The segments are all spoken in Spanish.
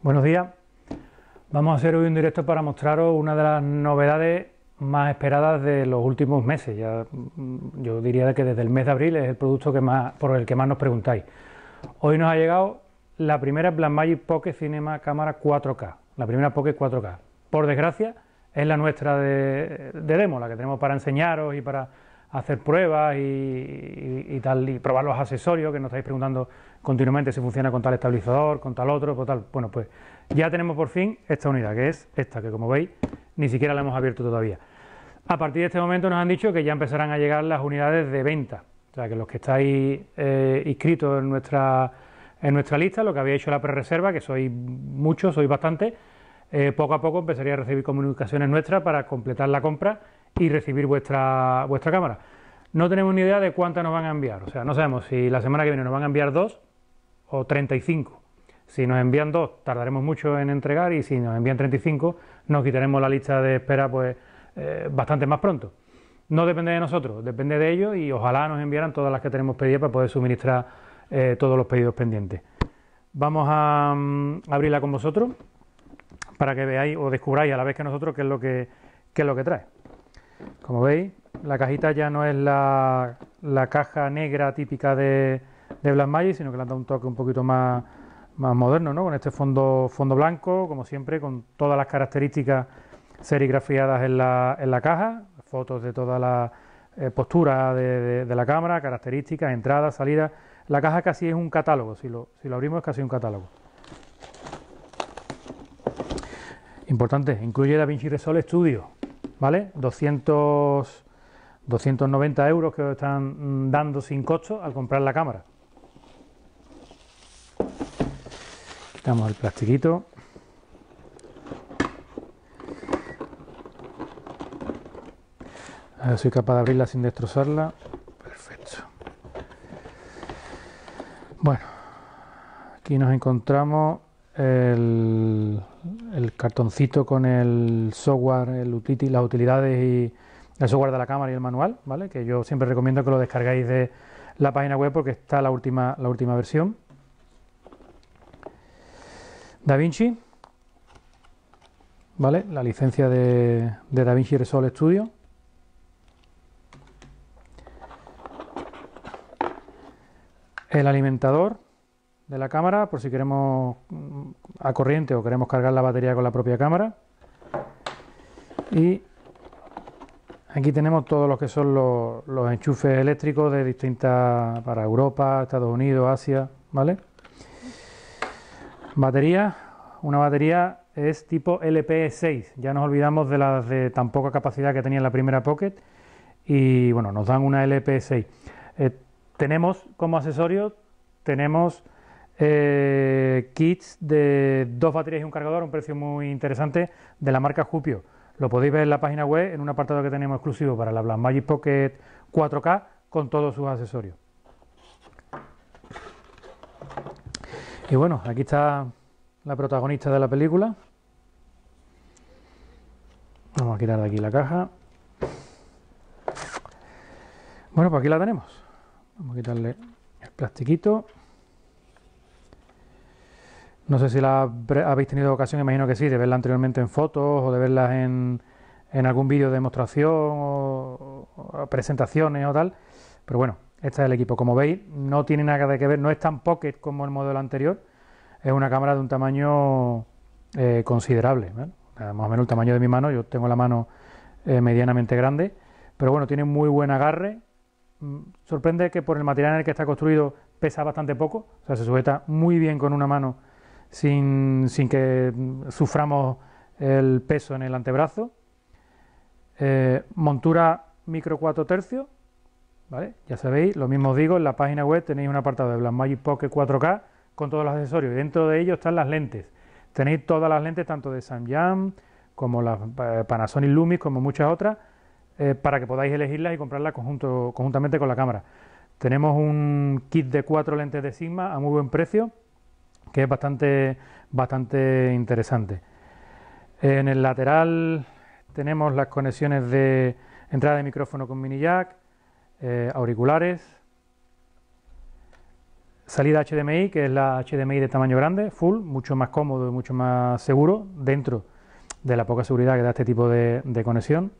Buenos días. Vamos a hacer hoy un directo para mostraros una de las novedades más esperadas de los últimos meses. Ya, mm, yo diría que desde el mes de abril es el producto que más, por el que más nos preguntáis. Hoy nos ha llegado la primera Blackmagic Pocket Cinema Cámara 4K. La primera Pocket 4K. Por desgracia, es la nuestra de demo, la que tenemos para enseñaros y para hacer pruebas y, tal, y probar los accesorios, que nos estáis preguntando continuamente si funciona con tal estabilizador, con tal otro, con pues tal. Bueno, pues ya tenemos por fin esta unidad, que es esta, que como veis, ni siquiera la hemos abierto todavía. A partir de este momento nos han dicho que ya empezarán a llegar las unidades de venta. O sea, que los que estáis eh, inscritos en nuestra, lista, lo que había hecho la pre que sois muchos, sois bastante, eh, poco a poco empezaría a recibir comunicaciones nuestras para completar la compra y recibir vuestra, vuestra cámara. No tenemos ni idea de cuántas nos van a enviar, o sea, no sabemos si la semana que viene nos van a enviar dos o 35. Si nos envían dos, tardaremos mucho en entregar y si nos envían 35, nos quitaremos la lista de espera pues eh, bastante más pronto. No depende de nosotros, depende de ellos y ojalá nos enviaran todas las que tenemos pedidas para poder suministrar eh, todos los pedidos pendientes. Vamos a mm, abrirla con vosotros para que veáis o descubráis a la vez que nosotros qué es lo que, qué es lo que trae. Como veis, la cajita ya no es la, caja negra típica de, de Blackmagic, sino que le han dado un toque un poquito más, moderno, ¿no? Con este fondo, fondo blanco, como siempre, con todas las características serigrafiadas en la, caja, fotos de toda la eh, postura de, la cámara, características, entradas, salidas. La caja casi es un catálogo, si lo, si lo abrimos es casi un catálogo. Importante, incluye Vinci Resolve Studio, ¿vale? 200, 290 euros que os están mm, dando sin costo al comprar la cámara. Quitamos el plastiquito. soy capaz de abrirla sin destrozarla. Perfecto. Bueno, aquí nos encontramos el, cartoncito con el software, el utility, las utilidades y el software de la cámara y el manual, ¿vale? Que yo siempre recomiendo que lo descarguéis de la página web porque está la última, la última versión. DaVinci, ¿vale? La licencia de, de DaVinci Resolve Studio. El alimentador, de la cámara, por si queremos mm, a corriente o queremos cargar la batería con la propia cámara. Y aquí tenemos todos los que son los, enchufes eléctricos de distintas, para Europa, Estados Unidos, Asia, ¿vale? Batería, una batería es tipo lp 6 ya nos olvidamos de las de tan poca capacidad que tenía la primera Pocket y bueno, nos dan una lp 6 eh, tenemos como accesorios... tenemos eh, kits de dos baterías y un cargador un precio muy interesante de la marca Jupio. Lo podéis ver en la página web en un apartado que tenemos exclusivo para la Magic Pocket 4K con todos sus accesorios. Y bueno, aquí está la protagonista de la película. Vamos a quitar de aquí la caja. Bueno, pues aquí la tenemos. Vamos a quitarle el plastiquito. No sé si la habéis tenido ocasión, imagino que sí, de verla anteriormente en fotos o de verla en, algún vídeo de demostración o, presentaciones o tal. Pero bueno, este es el equipo. Como veis, no tiene nada que ver, no es tan pocket como el modelo anterior. Es una cámara de un tamaño eh, considerable. Más o menos el tamaño de mi mano, yo tengo la mano eh, medianamente grande. Pero bueno, tiene muy buen agarre. Mm, sorprende que por el material en el que está construido pesa bastante poco. O sea, se sujeta muy bien con una mano sin, que suframos el peso en el antebrazo. Eh, montura micro 4 tercios, ¿vale? Ya sabéis, lo mismo os digo, en la página web tenéis un apartado de Blackmagic Pocket 4K con todos los accesorios. Y dentro de ellos están las lentes. Tenéis todas las lentes, tanto de Samyang como las eh, Panasonic Lumix, como muchas otras, eh, para que podáis elegirlas y comprarlas conjunto, conjuntamente con la cámara. Tenemos un kit de cuatro lentes de Sigma a muy buen precio que es bastante, bastante interesante. En el lateral tenemos las conexiones de entrada de micrófono con mini jack, eh, auriculares, salida HDMI, que es la HDMI de tamaño grande, full, mucho más cómodo y mucho más seguro dentro de la poca seguridad que da este tipo de, de conexión.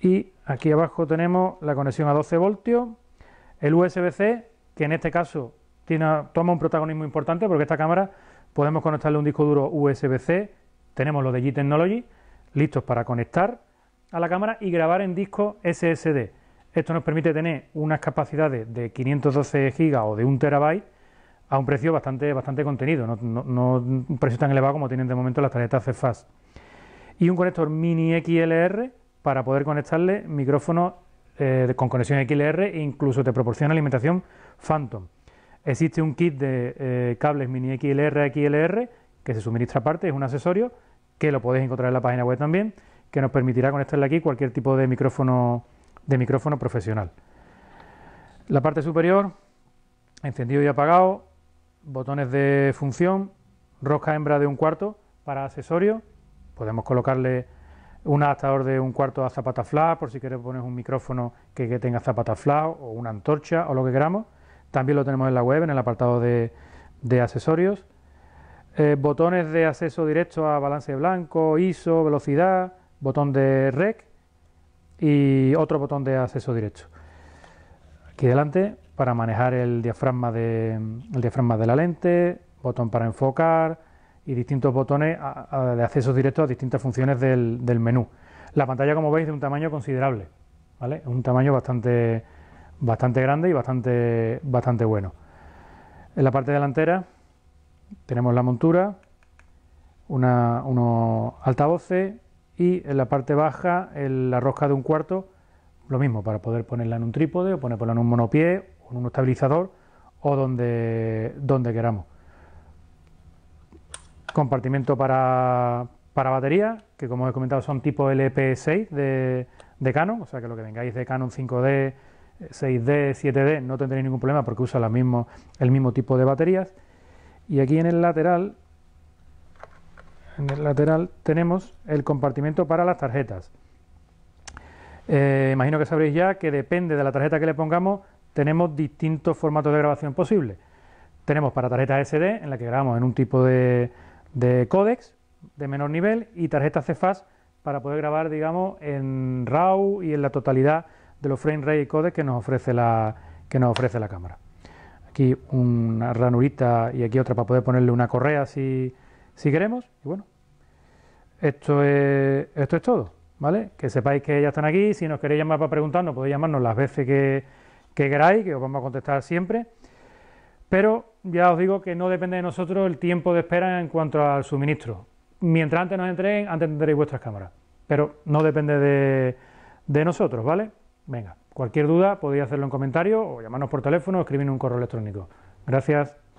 Y aquí abajo tenemos la conexión a 12 voltios, el USB-C, que en este caso toma un protagonismo importante porque esta cámara podemos conectarle un disco duro USB-C, tenemos los de G-Technology listos para conectar a la cámara y grabar en disco SSD. Esto nos permite tener unas capacidades de 512 GB o de 1 TB a un precio bastante, bastante contenido, no, un precio tan elevado como tienen de momento las tarjetas CFast. Y un conector mini XLR para poder conectarle micrófonos eh, con conexión XLR e incluso te proporciona alimentación Phantom. Existe un kit de eh, cables mini XLR, XLR, que se suministra aparte, es un accesorio, que lo podéis encontrar en la página web también, que nos permitirá conectarle aquí cualquier tipo de micrófono, profesional. La parte superior, encendido y apagado, botones de función, rosca hembra de un cuarto para accesorio, podemos colocarle un adaptador de un cuarto a zapata flash, por si queréis poner un micrófono que, tenga zapata flash o una antorcha o lo que queramos también lo tenemos en la web, en el apartado de, accesorios. Eh, botones de acceso directo a balance blanco, ISO, velocidad, botón de REC y otro botón de acceso directo. Aquí delante para manejar el diafragma de, diafragma de la lente, botón para enfocar y distintos botones de acceso directo a distintas funciones del, menú. La pantalla, como veis, de un tamaño considerable, ¿vale? Un tamaño bastante bastante grande y bastante, bastante bueno. En la parte delantera tenemos la montura, una, unos altavoces y en la parte baja el, la rosca de un cuarto, lo mismo, para poder ponerla en un trípode o ponerla en un monopié o en un estabilizador o donde, donde queramos. ...compartimiento para, batería, que como he comentado son tipo LP6 de, de Canon, o sea que lo que vengáis de Canon 5D, 6D, 7D, no tendréis ningún problema porque usa el mismo tipo de baterías. Y aquí en el lateral, en el lateral tenemos el compartimento para las tarjetas. Eh, imagino que sabréis ya que depende de la tarjeta que le pongamos, tenemos distintos formatos de grabación posibles. Tenemos para tarjeta SD, en la que grabamos en un tipo de, códex de menor nivel, y tarjeta CFAS para poder grabar, digamos, en RAW y en la totalidad de los frame rate y codec que nos ofrece la, que nos ofrece la cámara. Aquí una ranurita y aquí otra para poder ponerle una correa si, si queremos. Y bueno, esto es, esto es todo, ¿vale? Que sepáis que ya están aquí. Si nos queréis llamar para preguntarnos, podéis llamarnos las veces que, que queráis, que os vamos a contestar siempre. Pero ya os digo que no depende de nosotros el tiempo de espera en cuanto al suministro. Mientras antes nos entreguen, antes tendréis vuestras cámaras. Pero no depende de, de nosotros, ¿vale? Venga, cualquier duda podéis hacerlo en comentario o llamarnos por teléfono o escribirnos un correo electrónico. Gracias.